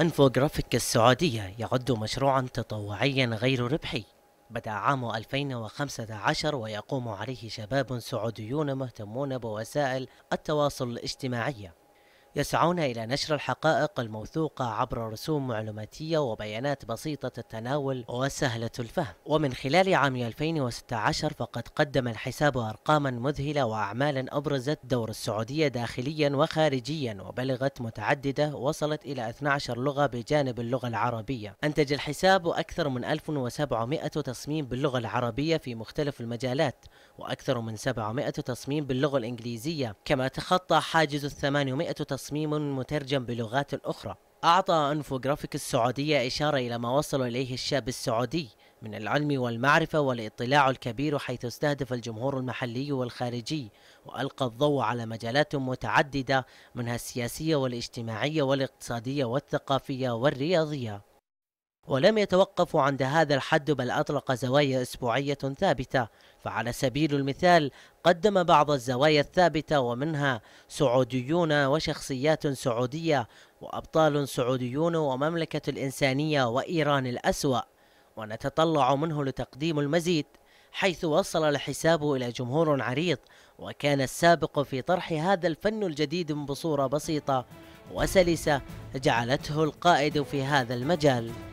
أنفوغرافيك السعودية يعد مشروعا تطوعيا غير ربحي بدأ عام 2015 ويقوم عليه شباب سعوديون مهتمون بوسائل التواصل الاجتماعية يسعون إلى نشر الحقائق الموثوقة عبر رسوم معلوماتية وبيانات بسيطة التناول وسهلة الفهم ومن خلال عام 2016 فقد قدم الحساب أرقاما مذهلة وأعمالا أبرزت دور السعودية داخليا وخارجيا وبلغت متعددة وصلت إلى 12 لغة بجانب اللغة العربية أنتج الحساب أكثر من 1700 تصميم باللغة العربية في مختلف المجالات وأكثر من 700 تصميم باللغة الإنجليزية كما تخطى حاجز 800 تصميم تصميم مترجم بلغات أخرى أعطى أنفوغرافيك السعودية إشارة إلى ما وصل إليه الشاب السعودي من العلم والمعرفة والاطلاع الكبير حيث استهدف الجمهور المحلي والخارجي وألقى الضوء على مجالات متعددة منها السياسية والاجتماعية والاقتصادية والثقافية والرياضية ولم يتوقف عند هذا الحد بل أطلق زوايا أسبوعية ثابتة فعلى سبيل المثال قدم بعض الزوايا الثابتة ومنها سعوديون وشخصيات سعودية وأبطال سعوديون ومملكة الإنسانية وإيران الأسوأ ونتطلع منه لتقديم المزيد حيث وصل الحساب إلى جمهور عريض وكان السابق في طرح هذا الفن الجديد بصورة بسيطة وسلسة جعلته القائد في هذا المجال